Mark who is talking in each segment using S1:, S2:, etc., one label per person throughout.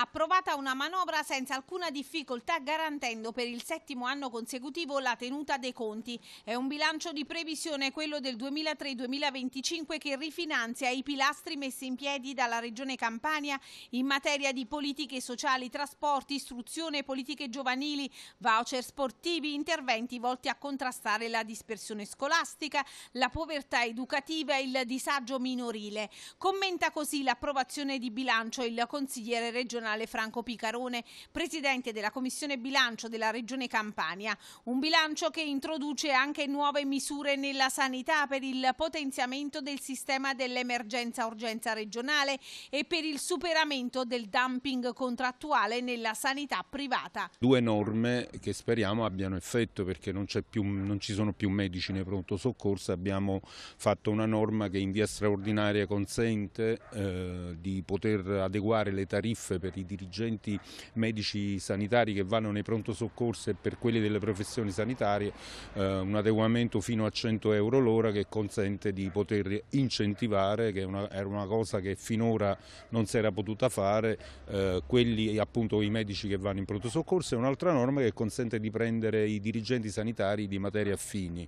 S1: approvata una manovra senza alcuna difficoltà garantendo per il settimo anno consecutivo la tenuta dei conti. È un bilancio di previsione quello del 2003-2025 che rifinanzia i pilastri messi in piedi dalla Regione Campania in materia di politiche sociali, trasporti, istruzione, politiche giovanili, voucher sportivi, interventi volti a contrastare la dispersione scolastica, la povertà educativa e il disagio minorile. Commenta così l'approvazione di bilancio il consigliere regionale nazionale Franco Picarone, presidente della Commissione Bilancio della Regione Campania. Un bilancio che introduce anche nuove misure nella sanità per il potenziamento del sistema dell'emergenza-urgenza regionale e per il superamento del dumping contrattuale nella sanità privata.
S2: Due norme che speriamo abbiano effetto perché non, più, non ci sono più medici nei pronto soccorso, abbiamo fatto una norma che in via straordinaria consente eh, di poter adeguare le tariffe per i dirigenti medici sanitari che vanno nei pronto soccorso e per quelli delle professioni sanitarie eh, un adeguamento fino a 100 euro l'ora che consente di poter incentivare, che una, era una cosa che finora non si era potuta fare, eh, quelli appunto i medici che vanno in pronto soccorso e un'altra norma che consente di prendere i dirigenti sanitari di materie affini.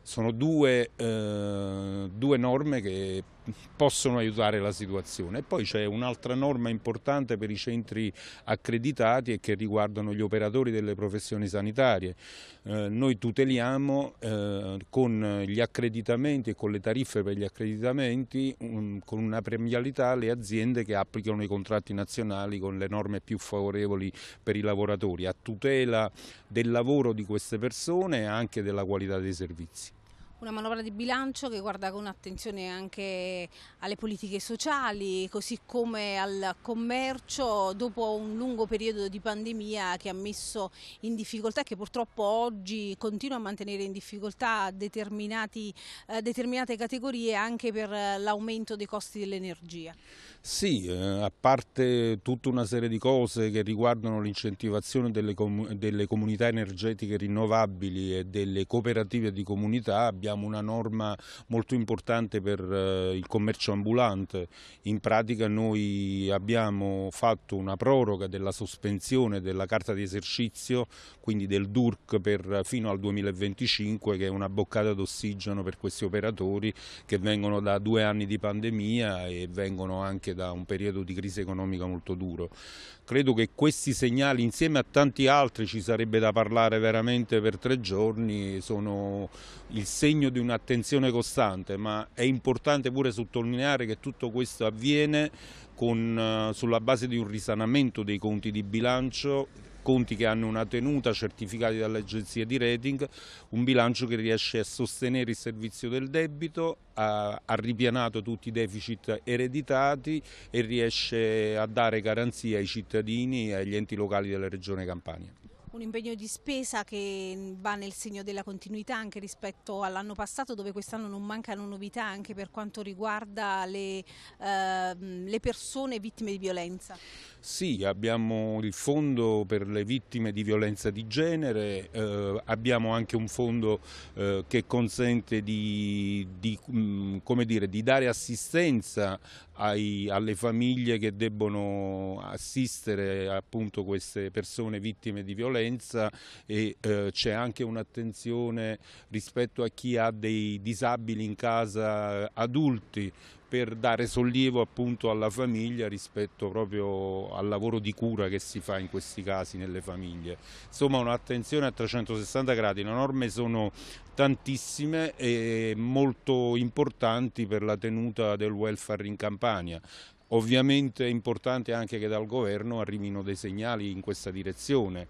S2: Sono due, eh, due norme che possono aiutare la situazione. E poi c'è un'altra norma importante per i centri accreditati e che riguardano gli operatori delle professioni sanitarie. Eh, noi tuteliamo eh, con gli accreditamenti e con le tariffe per gli accreditamenti un, con una premialità le aziende che applicano i contratti nazionali con le norme più favorevoli per i lavoratori, a tutela del lavoro di queste persone e anche della qualità dei servizi
S1: una manovra di bilancio che guarda con attenzione anche alle politiche sociali, così come al commercio dopo un lungo periodo di pandemia che ha messo in difficoltà e che purtroppo oggi continua a mantenere in difficoltà eh, determinate categorie anche per l'aumento dei costi dell'energia.
S2: Sì, eh, a parte tutta una serie di cose che riguardano l'incentivazione delle, comunità energetiche rinnovabili e delle cooperative di comunità, abbiamo abbiamo una norma molto importante per eh, il commercio ambulante. In pratica noi abbiamo fatto una proroga della sospensione della carta di esercizio, quindi del DURC per, fino al 2025, che è una boccata d'ossigeno per questi operatori che vengono da due anni di pandemia e vengono anche da un periodo di crisi economica molto duro. Credo che questi segnali, insieme a tanti altri, ci sarebbe da parlare veramente per tre giorni, sono il segno segno di un'attenzione costante, ma è importante pure sottolineare che tutto questo avviene con, eh, sulla base di un risanamento dei conti di bilancio conti che hanno una tenuta certificati dalle agenzie di rating, un bilancio che riesce a sostenere il servizio del debito, ha, ha ripianato tutti i deficit ereditati e riesce a dare garanzie ai cittadini e agli enti locali della regione Campania
S1: un impegno di spesa che mm, va nel segno della continuità anche rispetto all'anno passato dove quest'anno non mancano novità anche per quanto riguarda le, eh, le, persone vittime di violenza.
S2: Sì, abbiamo il fondo per le vittime di violenza di genere, eh, abbiamo anche un fondo eh, che consente di, di, mh, mm, dire, di dare assistenza ai, alle famiglie che debbono assistere appunto queste persone vittime di violenza e eh, c'è anche un'attenzione rispetto a chi ha dei disabili in casa eh, adulti per dare sollievo appunto alla famiglia rispetto proprio al lavoro di cura che si fa in questi casi nelle famiglie. Insomma un'attenzione a 360 gradi, le norme sono tantissime e molto importanti per la tenuta del welfare in Campania. Ovviamente è importante anche che dal governo arrivino dei segnali in questa direzione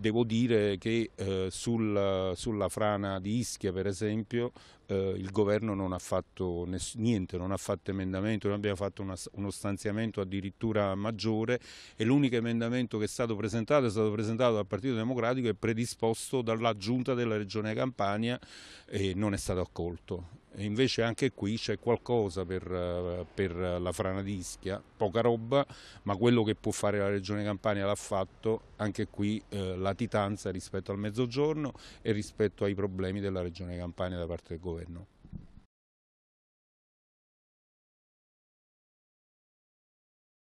S2: devo dire che eh, sul, sulla frana di Ischia per esempio eh, il governo non ha fatto niente, non ha fatto emendamento, non abbiamo fatto una, uno stanziamento addirittura maggiore e l'unico emendamento che è stato presentato è stato presentato dal Partito Democratico e predisposto dalla giunta della Regione Campania e non è stato accolto. E invece anche qui c'è qualcosa per, eh, per, la frana di Ischia, poca roba, ma quello che può fare la Regione Campania l'ha fatto, anche qui eh, latitanza rispetto al mezzogiorno e rispetto ai problemi della Regione Campania da parte del Governo.